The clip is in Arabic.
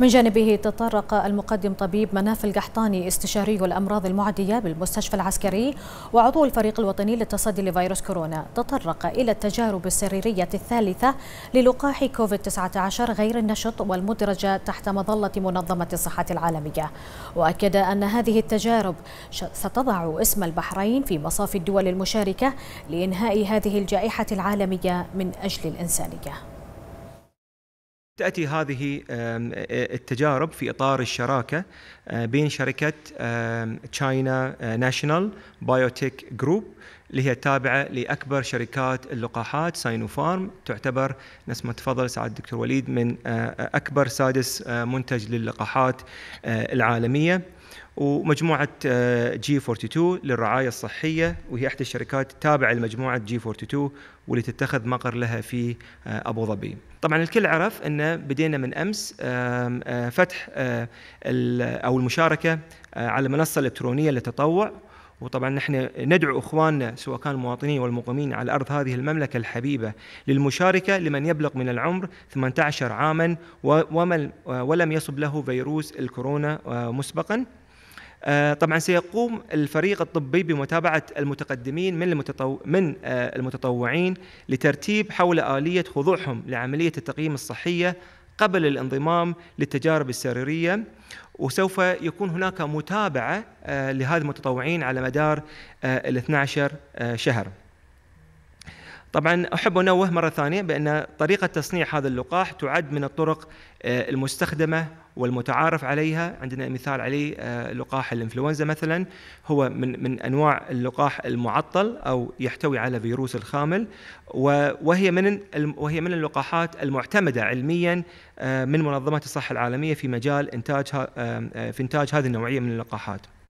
من جانبه تطرق المقدم طبيب مناف القحطاني استشاري الأمراض المعدية بالمستشفى العسكري وعضو الفريق الوطني للتصدي لفيروس كورونا تطرق إلى التجارب السريرية الثالثة للقاح كوفيد-19 غير النشط والمدرجة تحت مظلة منظمة الصحة العالمية وأكد أن هذه التجارب ستضع اسم البحرين في مصاف الدول المشاركة لإنهاء هذه الجائحة العالمية من أجل الإنسانية تأتي هذه التجارب في إطار الشراكة بين شركة تشاينا ناشونال بايوتيك جروب اللي هي تابعة لأكبر شركات اللقاحات ساينوفارم تعتبر نفس ما تفضل سعادة الدكتور وليد من أكبر سادس منتج للقاحات العالمية ومجموعه جي آه، 42 للرعايه الصحيه وهي احدى الشركات التابعه لمجموعه جي 42 واللي تتخذ مقر لها في آه، ابو ظبي. طبعا الكل عرف ان بدينا من امس آه، فتح او المشاركه على المنصه الالكترونيه للتطوع وطبعا نحن ندعو اخواننا سواء كان المواطنين والمقيمين على ارض هذه المملكه الحبيبه للمشاركه لمن يبلغ من العمر 18 عاما ومن ولم يصب له فيروس الكورونا مسبقا آه، طبعا سيقوم الفريق الطبي بمتابعة المتقدمين من المتطو... من آه، المتطوعين لترتيب حول آلية خضوعهم لعملية التقييم الصحية قبل الانضمام للتجارب السريريه وسوف يكون هناك متابعه آه، لهذه المتطوعين على مدار ال 12 شهر. طبعا احب انوه مره ثانيه بان طريقه تصنيع هذا اللقاح تعد من الطرق آه، المستخدمه والمتعارف عليها عندنا مثال عليه آه، لقاح الانفلونزا مثلا هو من من انواع اللقاح المعطل او يحتوي على فيروس الخامل وهي من وهي من اللقاحات المعتمده علميا آه، من منظمه الصحه العالميه في مجال انتاج في انتاج هذه النوعيه من اللقاحات